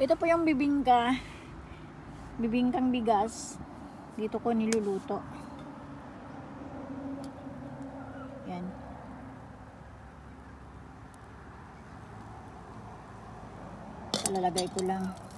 Ito po yung bibingka. Bibingkang bigas. Dito ko niluluto. Yan. Lalagay ko lang.